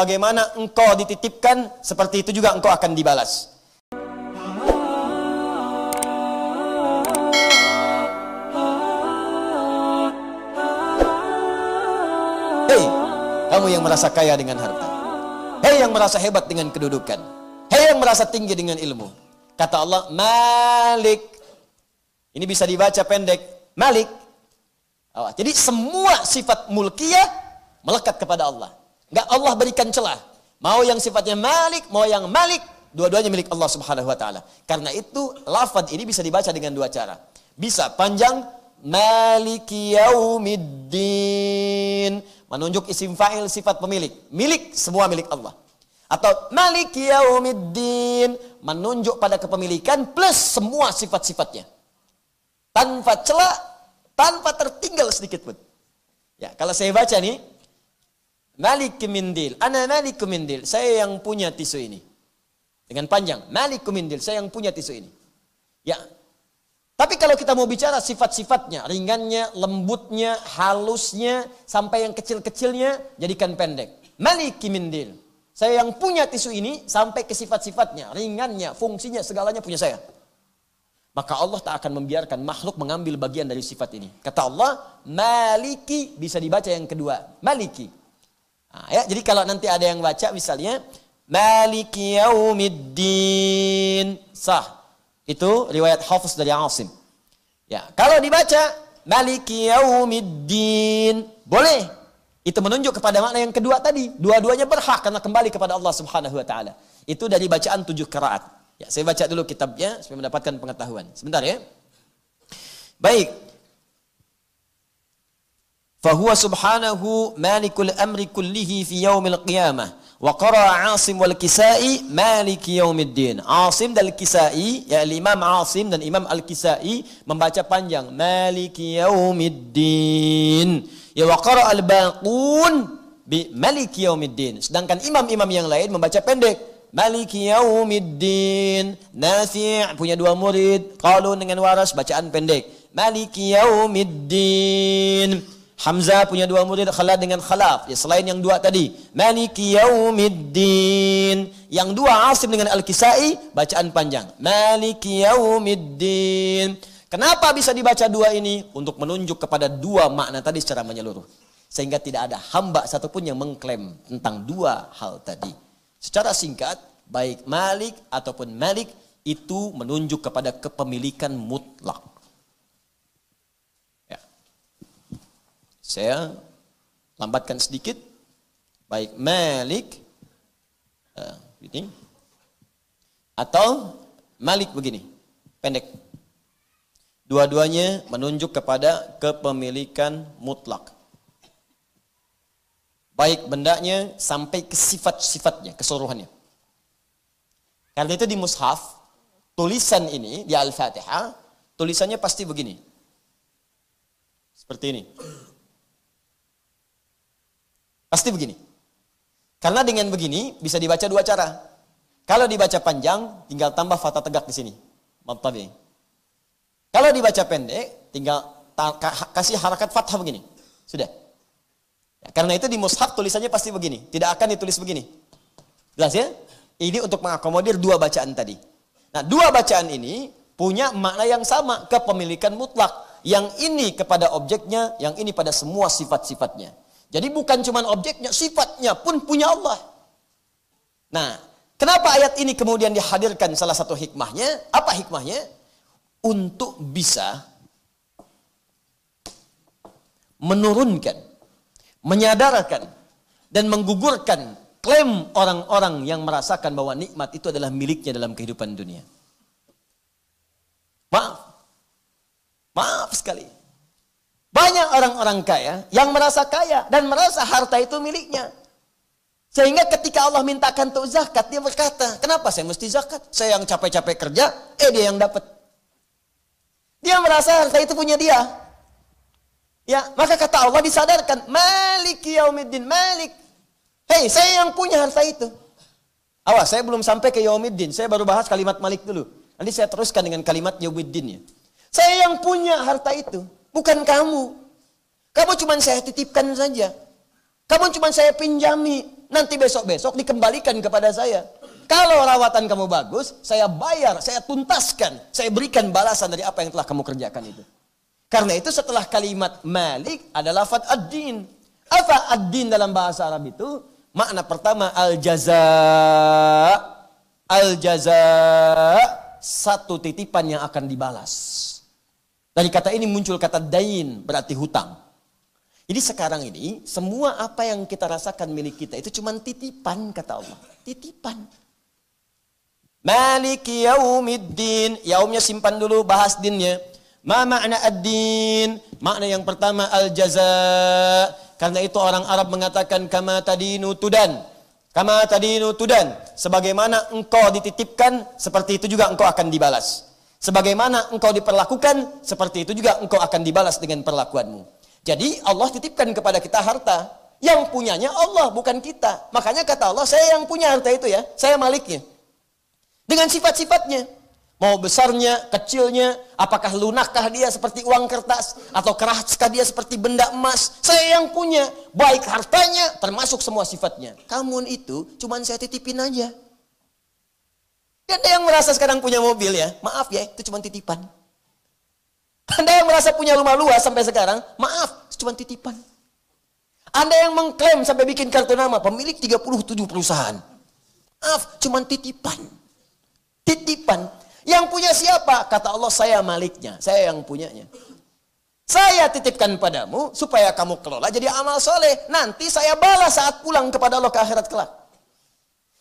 bagaimana engkau dititipkan, seperti itu juga engkau akan dibalas. Hei, kamu yang merasa kaya dengan harta. Hei yang merasa hebat dengan kedudukan. Hei yang merasa tinggi dengan ilmu. Kata Allah, Malik. Ini bisa dibaca pendek. Malik. Jadi semua sifat mulkiyah melekat kepada Allah. Enggak Allah berikan celah. Mau yang sifatnya malik, mau yang malik, dua-duanya milik Allah Subhanahu wa taala. Karena itu lafaz ini bisa dibaca dengan dua cara. Bisa panjang maliki yaumiddin menunjuk isim fa'il sifat pemilik, milik semua milik Allah. Atau maliki yaumiddin menunjuk pada kepemilikan plus semua sifat-sifatnya. Tanpa celah, tanpa tertinggal sedikit pun. Ya, kalau saya baca nih, Malik Mindil. Ana Malik Mindil. Saya yang punya tisu ini. Dengan panjang. Malik Mindil. Saya yang punya tisu ini. Ya. Tapi kalau kita mau bicara sifat-sifatnya, ringannya, lembutnya, halusnya, sampai yang kecil-kecilnya, jadikan pendek. Malik Mindil. Saya yang punya tisu ini sampai ke sifat-sifatnya, ringannya, fungsinya, segalanya punya saya. Maka Allah tak akan membiarkan makhluk mengambil bagian dari sifat ini. Kata Allah, Maliki bisa dibaca yang kedua. Maliki. Nah, ya, jadi kalau nanti ada yang baca misalnya Maliki yaumiddin sah. Itu riwayat Hafiz dari Asim. Ya, kalau dibaca Maliki yaumiddin boleh. Itu menunjuk kepada makna yang kedua tadi. Dua-duanya berhak karena kembali kepada Allah Subhanahu wa taala. Itu dari bacaan tujuh qiraat. Ya, saya baca dulu kitabnya supaya mendapatkan pengetahuan. Sebentar ya. Baik. Fahuwa subhanahu malikul amri kullihi fi yaumil qiyamah. Wa qara Asim wal Kisai maliki din. Asim dan Kisai, ya Imam Asim dan Imam Al-Kisai membaca panjang maliki din. Ya wa qara al-Baqun bi maliki din. Sedangkan imam-imam yang lain membaca pendek. Maliki din. Nafi' punya dua murid, qalun dengan waras bacaan pendek. Maliki din. Hamzah punya dua murid Khalad dengan Khalaf. Ya, selain yang dua tadi, Maliki Yaumiddin. Yang dua Asim dengan Al-Kisai bacaan panjang. Maliki Yaumiddin. Kenapa bisa dibaca dua ini? Untuk menunjuk kepada dua makna tadi secara menyeluruh. Sehingga tidak ada hamba satupun yang mengklaim tentang dua hal tadi. Secara singkat, baik Malik ataupun Malik itu menunjuk kepada kepemilikan mutlak. Saya lambatkan sedikit. Baik Malik uh, ini atau Malik begini, pendek. Dua-duanya menunjuk kepada kepemilikan mutlak. Baik bendanya sampai ke sifat-sifatnya, keseluruhannya. Karena itu di mushaf, tulisan ini di Al-Fatihah, tulisannya pasti begini. Seperti ini. Pasti begini. Karena dengan begini bisa dibaca dua cara. Kalau dibaca panjang, tinggal tambah fatah tegak di sini. Mabtabi. Kalau dibaca pendek, tinggal kasih harakat fathah begini. Sudah. Ya, karena itu di mushaf tulisannya pasti begini. Tidak akan ditulis begini. Jelas ya? Ini untuk mengakomodir dua bacaan tadi. Nah, dua bacaan ini punya makna yang sama, kepemilikan mutlak. Yang ini kepada objeknya, yang ini pada semua sifat-sifatnya. Jadi bukan cuma objeknya, sifatnya pun punya Allah. Nah, kenapa ayat ini kemudian dihadirkan salah satu hikmahnya? Apa hikmahnya? Untuk bisa menurunkan, menyadarkan, dan menggugurkan klaim orang-orang yang merasakan bahwa nikmat itu adalah miliknya dalam kehidupan dunia. Maaf. Maaf sekali. Banyak orang-orang kaya yang merasa kaya dan merasa harta itu miliknya. Sehingga ketika Allah mintakan untuk zakat, dia berkata, kenapa saya mesti zakat? Saya yang capek-capek kerja, eh dia yang dapat. Dia merasa harta itu punya dia. Ya, maka kata Allah disadarkan, Malik yaumiddin, Malik. Hei, saya yang punya harta itu. Awas, saya belum sampai ke yaumiddin. Saya baru bahas kalimat Malik dulu. Nanti saya teruskan dengan kalimat yaumiddin ya. Saya yang punya harta itu bukan kamu. Kamu cuma saya titipkan saja. Kamu cuma saya pinjami. Nanti besok-besok dikembalikan kepada saya. Kalau rawatan kamu bagus, saya bayar, saya tuntaskan, saya berikan balasan dari apa yang telah kamu kerjakan itu. Karena itu setelah kalimat malik ada lafad ad-din. Apa ad-din dalam bahasa Arab itu? Makna pertama al-jaza. Al-jaza satu titipan yang akan dibalas. Dari kata ini muncul kata dain, berarti hutang. Jadi sekarang ini, semua apa yang kita rasakan milik kita itu cuma titipan, kata Allah. Titipan. Malik yaumiddin. Yaumnya simpan dulu, bahas dinnya. Ma makna ad-din? Makna yang pertama al-jaza. Karena itu orang Arab mengatakan kama tadinu tudan. Kama tadinu tudan. Sebagaimana engkau dititipkan, seperti itu juga engkau akan dibalas. Sebagaimana engkau diperlakukan, seperti itu juga engkau akan dibalas dengan perlakuanmu. Jadi Allah titipkan kepada kita harta. Yang punyanya Allah, bukan kita. Makanya kata Allah, saya yang punya harta itu ya. Saya maliknya. Dengan sifat-sifatnya. Mau besarnya, kecilnya, apakah lunakkah dia seperti uang kertas, atau keraskah dia seperti benda emas. Saya yang punya, baik hartanya, termasuk semua sifatnya. Kamu itu, cuman saya titipin aja. Anda yang merasa sekarang punya mobil ya, maaf ya, itu cuma titipan. Anda yang merasa punya rumah luas sampai sekarang, maaf, itu cuma titipan. Anda yang mengklaim sampai bikin kartu nama pemilik 37 perusahaan. Maaf, cuma titipan. Titipan. Yang punya siapa? Kata Allah, saya maliknya. Saya yang punyanya. Saya titipkan padamu supaya kamu kelola jadi amal soleh. Nanti saya balas saat pulang kepada Allah ke akhirat kelak.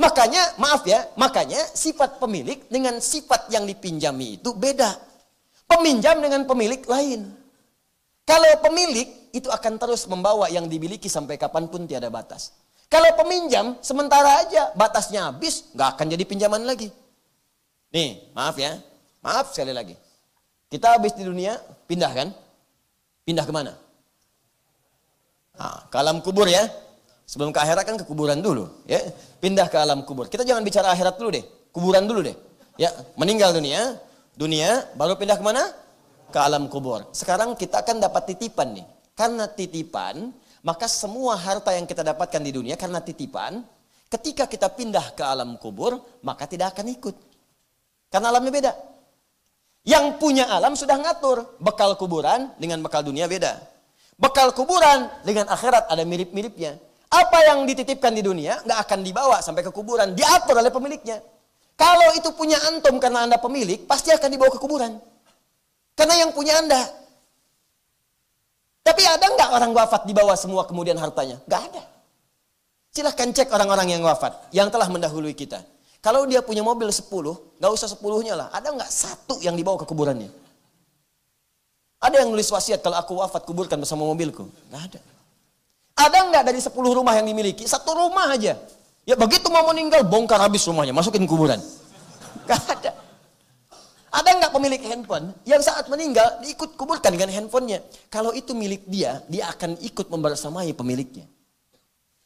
Makanya, maaf ya, makanya sifat pemilik dengan sifat yang dipinjami itu beda. Peminjam dengan pemilik lain. Kalau pemilik itu akan terus membawa yang dimiliki sampai kapanpun tiada batas. Kalau peminjam sementara aja batasnya habis, gak akan jadi pinjaman lagi. Nih, maaf ya, maaf sekali lagi. Kita habis di dunia, pindah kan? Pindah kemana? Nah, kalam kubur ya, Sebelum ke akhirat kan ke kuburan dulu, ya. Pindah ke alam kubur. Kita jangan bicara akhirat dulu deh, kuburan dulu deh. Ya, meninggal dunia, dunia baru pindah ke mana? Ke alam kubur. Sekarang kita akan dapat titipan nih. Karena titipan, maka semua harta yang kita dapatkan di dunia karena titipan, ketika kita pindah ke alam kubur, maka tidak akan ikut. Karena alamnya beda. Yang punya alam sudah ngatur. Bekal kuburan dengan bekal dunia beda. Bekal kuburan dengan akhirat ada mirip-miripnya. Apa yang dititipkan di dunia nggak akan dibawa sampai ke kuburan, diatur oleh pemiliknya. Kalau itu punya antum karena anda pemilik, pasti akan dibawa ke kuburan. Karena yang punya anda. Tapi ada nggak orang wafat dibawa semua kemudian hartanya? Nggak ada. Silahkan cek orang-orang yang wafat, yang telah mendahului kita. Kalau dia punya mobil 10, nggak usah sepuluhnya lah. Ada nggak satu yang dibawa ke kuburannya? Ada yang nulis wasiat kalau aku wafat kuburkan bersama mobilku? Nggak ada. Ada nggak dari 10 rumah yang dimiliki? Satu rumah aja. Ya begitu mau meninggal bongkar habis rumahnya, masukin kuburan. Gak ada. Ada nggak pemilik handphone yang saat meninggal diikut kuburkan dengan handphonenya? Kalau itu milik dia, dia akan ikut membersamai pemiliknya.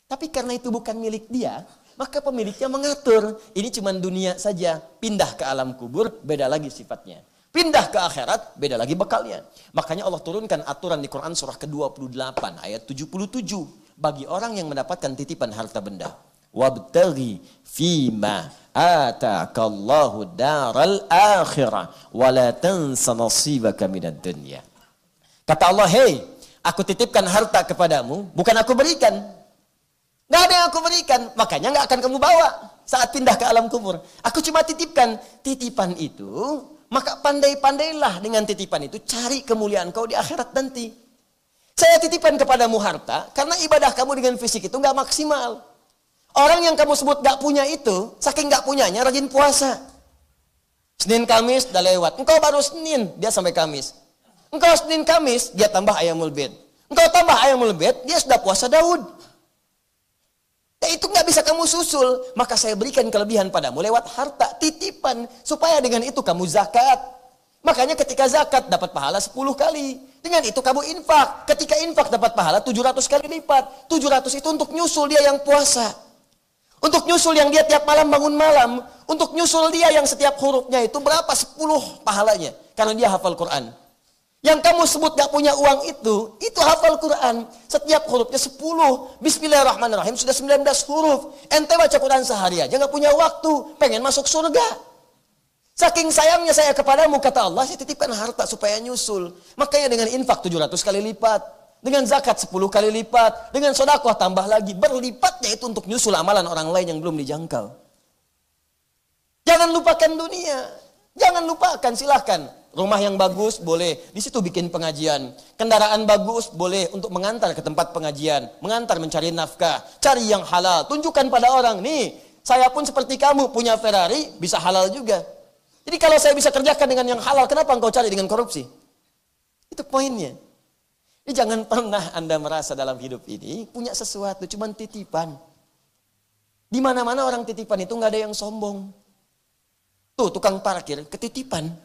Tapi karena itu bukan milik dia, maka pemiliknya mengatur. Ini cuma dunia saja, pindah ke alam kubur, beda lagi sifatnya. Pindah ke akhirat, beda lagi bekalnya. Makanya Allah turunkan aturan di Quran surah ke-28 ayat 77 bagi orang yang mendapatkan titipan harta benda. Wabtaghi fima atakallahu daral akhirah wa la tansa nasibaka minad dunya. Kata Allah, "Hei, aku titipkan harta kepadamu, bukan aku berikan. Gak ada yang aku berikan, makanya enggak akan kamu bawa saat pindah ke alam kubur. Aku cuma titipkan. Titipan itu maka pandai-pandailah dengan titipan itu cari kemuliaan kau di akhirat nanti. Saya titipan kepadamu harta karena ibadah kamu dengan fisik itu nggak maksimal. Orang yang kamu sebut nggak punya itu, saking nggak punyanya rajin puasa. Senin Kamis udah lewat. Engkau baru Senin, dia sampai Kamis. Engkau Senin Kamis, dia tambah ayam mulbed, Engkau tambah ayam mulbed dia sudah puasa Daud. Ya itu nggak bisa kamu susul. Maka saya berikan kelebihan padamu lewat harta titipan. Supaya dengan itu kamu zakat. Makanya ketika zakat dapat pahala 10 kali. Dengan itu kamu infak. Ketika infak dapat pahala 700 kali lipat. 700 itu untuk nyusul dia yang puasa. Untuk nyusul yang dia tiap malam bangun malam. Untuk nyusul dia yang setiap hurufnya itu berapa? 10 pahalanya. Karena dia hafal Quran. Yang kamu sebut gak punya uang itu, itu hafal Quran. Setiap hurufnya 10. Bismillahirrahmanirrahim sudah 19 huruf. Ente baca Quran sehari aja gak punya waktu. Pengen masuk surga. Saking sayangnya saya kepadamu, kata Allah, saya titipkan harta supaya nyusul. Makanya dengan infak 700 kali lipat. Dengan zakat 10 kali lipat. Dengan sodakoh tambah lagi. Berlipatnya itu untuk nyusul amalan orang lain yang belum dijangkau. Jangan lupakan dunia. Jangan lupakan, silahkan. Rumah yang bagus boleh, di situ bikin pengajian. Kendaraan bagus boleh untuk mengantar ke tempat pengajian, mengantar mencari nafkah, cari yang halal, tunjukkan pada orang, nih, saya pun seperti kamu punya Ferrari, bisa halal juga. Jadi kalau saya bisa kerjakan dengan yang halal, kenapa engkau cari dengan korupsi? Itu poinnya. Jadi jangan pernah Anda merasa dalam hidup ini punya sesuatu, cuman titipan. Di mana-mana orang titipan itu nggak ada yang sombong. Tuh tukang parkir ketitipan.